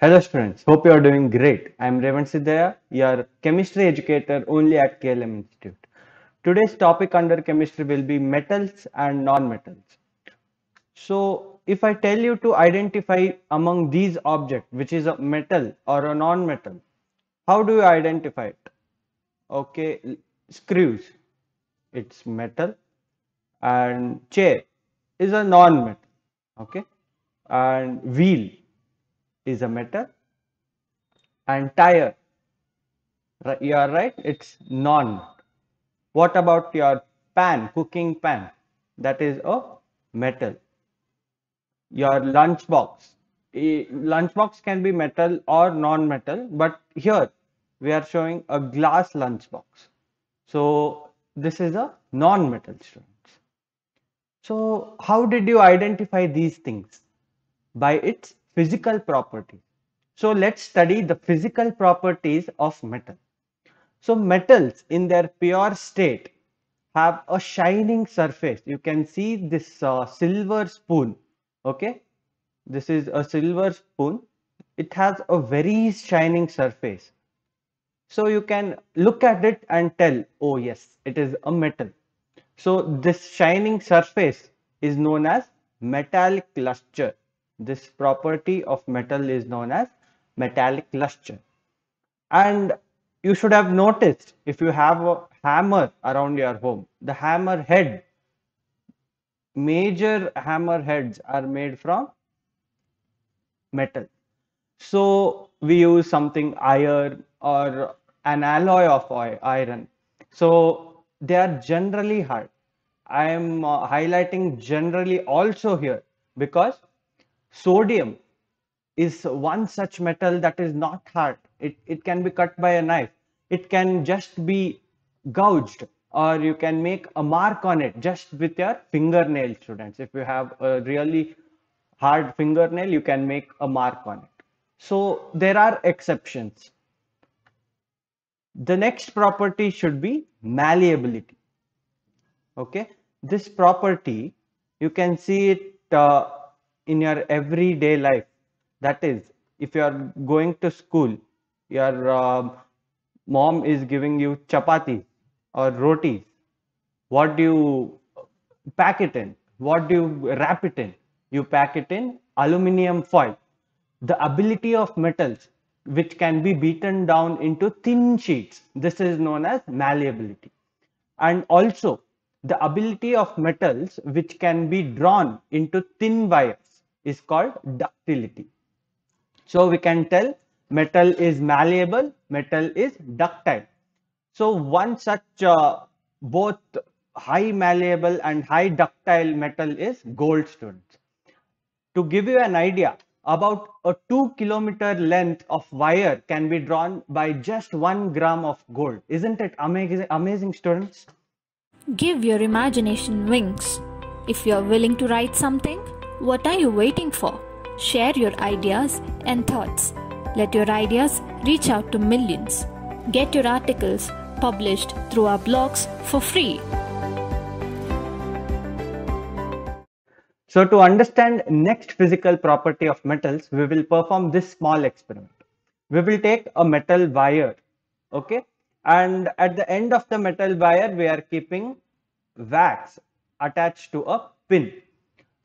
Hello students, hope you are doing great. I am Revan Siddhaya, your chemistry educator only at KLM Institute. Today's topic under chemistry will be metals and non-metals. So if I tell you to identify among these objects, which is a metal or a non-metal, how do you identify it? Okay, screws, it's metal and chair is a non-metal, okay, and wheel is a metal and tire you are right it's non what about your pan cooking pan that is a metal your lunch box lunch box can be metal or non metal but here we are showing a glass lunch box so this is a non metal students so how did you identify these things by its physical properties. So let's study the physical properties of metal. So metals in their pure state have a shining surface. You can see this uh, silver spoon. Okay. This is a silver spoon. It has a very shining surface. So you can look at it and tell, oh yes, it is a metal. So this shining surface is known as metallic luster. This property of metal is known as metallic luster. And you should have noticed if you have a hammer around your home, the hammer head, major hammer heads are made from metal. So we use something iron or an alloy of iron. So they are generally hard. I am uh, highlighting generally also here because Sodium is one such metal that is not hard. It, it can be cut by a knife. It can just be gouged or you can make a mark on it just with your fingernail students. If you have a really hard fingernail, you can make a mark on it. So there are exceptions. The next property should be malleability. Okay, this property, you can see it uh, in your everyday life that is if you are going to school your uh, mom is giving you chapati or rotis what do you pack it in what do you wrap it in you pack it in aluminium foil the ability of metals which can be beaten down into thin sheets this is known as malleability and also the ability of metals which can be drawn into thin wire is called ductility. So we can tell metal is malleable, metal is ductile. So one such uh, both high malleable and high ductile metal is gold students. To give you an idea, about a 2 kilometer length of wire can be drawn by just 1 gram of gold. Isn't it amazing, amazing students? Give your imagination wings. If you're willing to write something, what are you waiting for? Share your ideas and thoughts. Let your ideas reach out to millions. Get your articles published through our blogs for free. So to understand next physical property of metals, we will perform this small experiment. We will take a metal wire, okay? And at the end of the metal wire, we are keeping wax attached to a pin,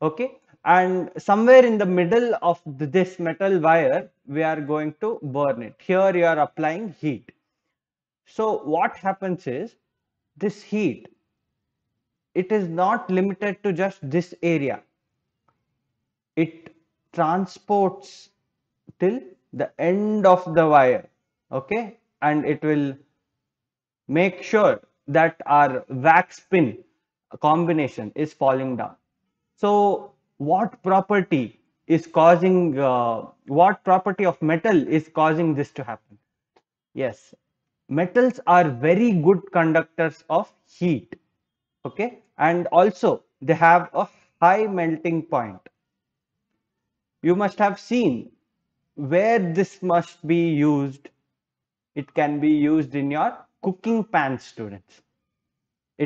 okay? and somewhere in the middle of this metal wire we are going to burn it here you are applying heat so what happens is this heat it is not limited to just this area it transports till the end of the wire okay and it will make sure that our wax pin combination is falling down so what property is causing uh, what property of metal is causing this to happen yes metals are very good conductors of heat okay and also they have a high melting point you must have seen where this must be used it can be used in your cooking pan students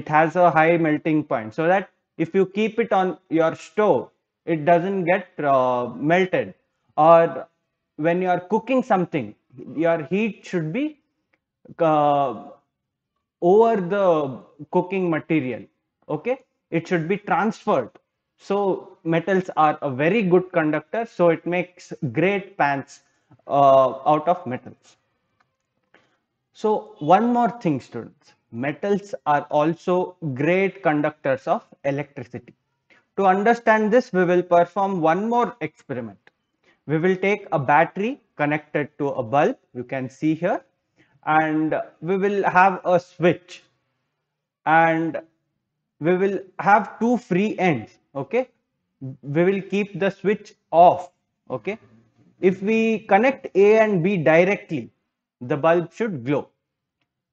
it has a high melting point so that if you keep it on your stove it doesn't get uh, melted or when you are cooking something your heat should be uh, over the cooking material okay it should be transferred so metals are a very good conductor so it makes great pans uh, out of metals so one more thing students metals are also great conductors of electricity to understand this, we will perform one more experiment. We will take a battery connected to a bulb, you can see here, and we will have a switch and we will have two free ends, okay? We will keep the switch off, okay? If we connect A and B directly, the bulb should glow.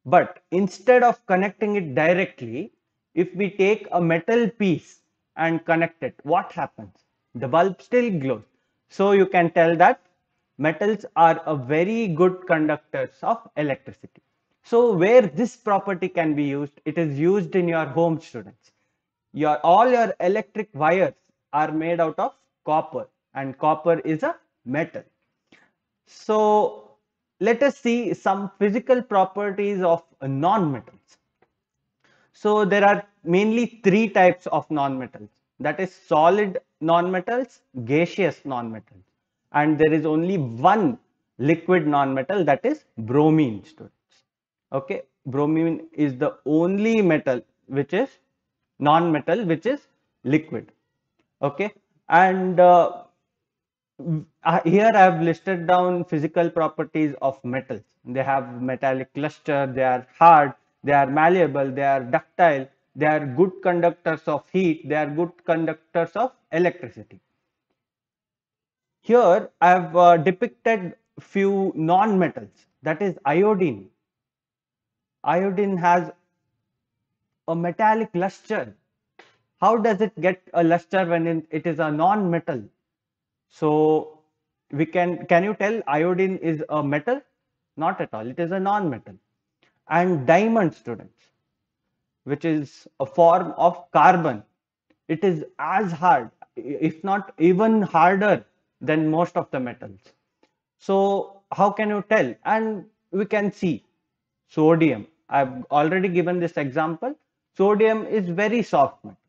But instead of connecting it directly, if we take a metal piece and connect it, what happens? The bulb still glows. So you can tell that metals are a very good conductors of electricity. So where this property can be used, it is used in your home students. Your all your electric wires are made out of copper and copper is a metal. So let us see some physical properties of non-metals. So there are mainly three types of nonmetals. That is solid nonmetals, gaseous nonmetals. And there is only one liquid nonmetal that is bromine students. Okay, bromine is the only metal which is nonmetal which is liquid. Okay, and uh, here I have listed down physical properties of metals. They have metallic cluster. they are hard, they are malleable they are ductile they are good conductors of heat they are good conductors of electricity here i have uh, depicted few non-metals that is iodine iodine has a metallic luster how does it get a luster when it is a non-metal so we can can you tell iodine is a metal not at all it is a non-metal and diamond students which is a form of carbon it is as hard if not even harder than most of the metals so how can you tell and we can see sodium i've already given this example sodium is very soft metal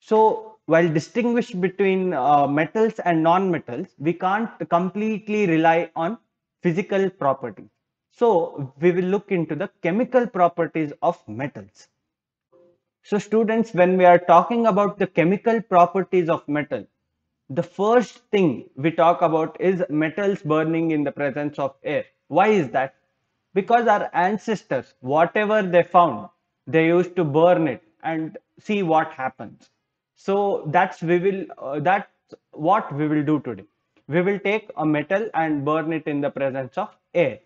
so while distinguish between uh, metals and non-metals we can't completely rely on physical properties so we will look into the chemical properties of metals. So students, when we are talking about the chemical properties of metal, the first thing we talk about is metals burning in the presence of air. Why is that? Because our ancestors, whatever they found, they used to burn it and see what happens. So that's we will uh, that's what we will do today. We will take a metal and burn it in the presence of air.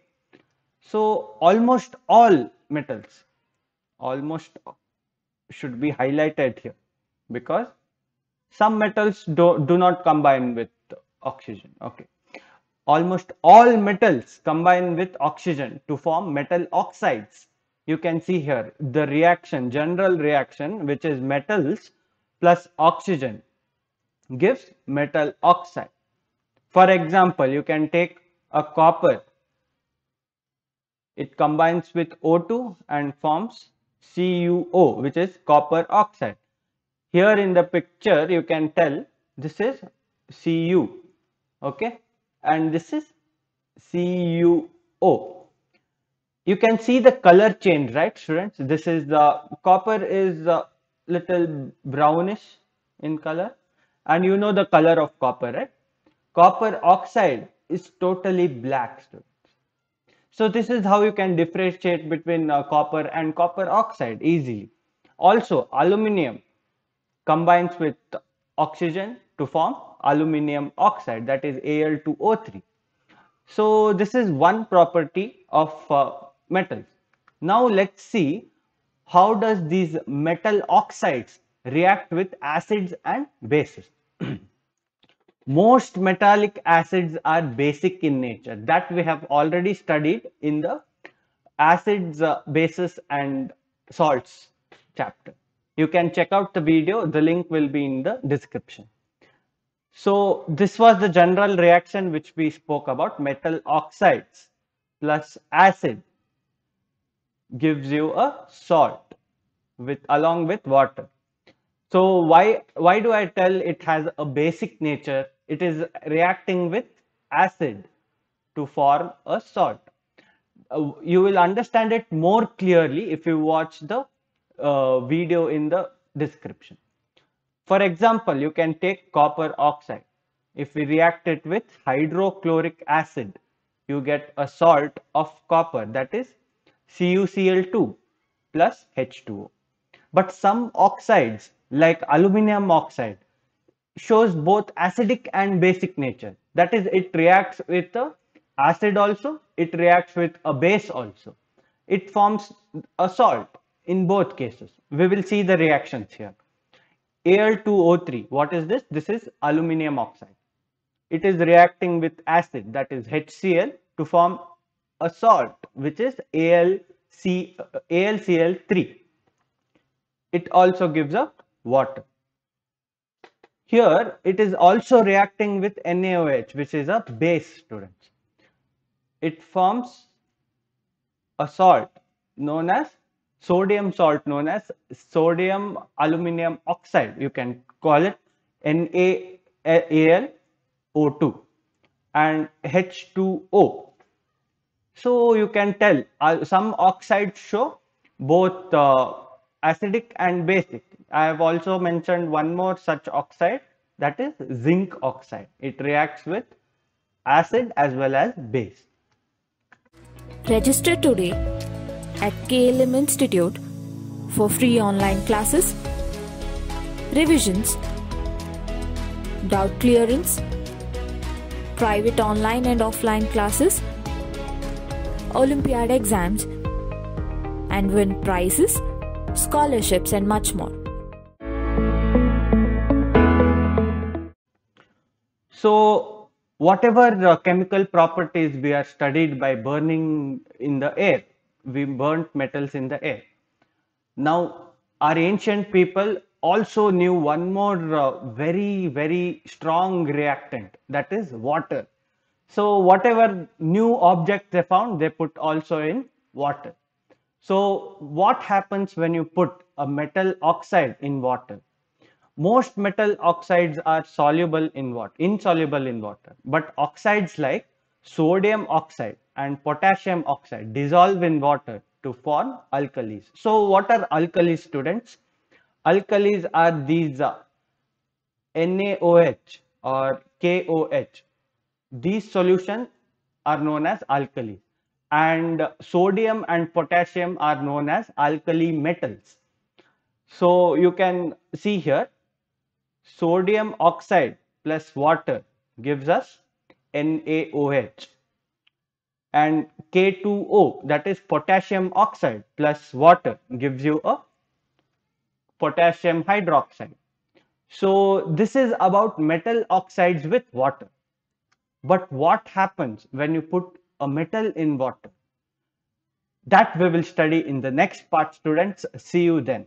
So almost all metals, almost should be highlighted here because some metals do, do not combine with oxygen. Okay. Almost all metals combine with oxygen to form metal oxides. You can see here the reaction, general reaction, which is metals plus oxygen gives metal oxide. For example, you can take a copper it combines with O2 and forms CuO which is copper oxide. Here in the picture you can tell this is Cu okay and this is CuO. You can see the color change right students this is the uh, copper is a little brownish in color and you know the color of copper right. Copper oxide is totally black students so this is how you can differentiate between uh, copper and copper oxide easily. Also, aluminium combines with oxygen to form aluminium oxide that is Al2O3. So this is one property of uh, metals. Now let's see how does these metal oxides react with acids and bases. most metallic acids are basic in nature that we have already studied in the acids uh, bases and salts chapter you can check out the video the link will be in the description so this was the general reaction which we spoke about metal oxides plus acid gives you a salt with along with water so why why do i tell it has a basic nature it is reacting with acid to form a salt. Uh, you will understand it more clearly if you watch the uh, video in the description. For example, you can take copper oxide. If we react it with hydrochloric acid, you get a salt of copper that is CuCl2 plus H2O. But some oxides like aluminium oxide shows both acidic and basic nature. That is, it reacts with acid also, it reacts with a base also. It forms a salt in both cases. We will see the reactions here. Al2O3, what is this? This is aluminium oxide. It is reacting with acid, that is HCl, to form a salt, which is ALC, AlCl3. It also gives up water. Here it is also reacting with NaOH which is a base student. It forms a salt known as sodium salt known as sodium aluminium oxide you can call it NaAlO2 and H2O. So you can tell uh, some oxides show both uh, acidic and basic I have also mentioned one more such oxide that is zinc oxide. It reacts with acid as well as base. Register today at KLM Institute for free online classes, revisions, doubt clearance, private online and offline classes, Olympiad exams, and win prizes, scholarships, and much more. So whatever uh, chemical properties we are studied by burning in the air, we burnt metals in the air. Now our ancient people also knew one more uh, very, very strong reactant that is water. So whatever new object they found, they put also in water. So what happens when you put a metal oxide in water? most metal oxides are soluble in water, insoluble in water, but oxides like sodium oxide and potassium oxide dissolve in water to form alkalis. So what are alkalis students? Alkalis are these NaOH uh, or KOH. These solutions are known as alkali and sodium and potassium are known as alkali metals. So you can see here sodium oxide plus water gives us NaOH and K2O that is potassium oxide plus water gives you a potassium hydroxide. So this is about metal oxides with water. But what happens when you put a metal in water? That we will study in the next part students. See you then.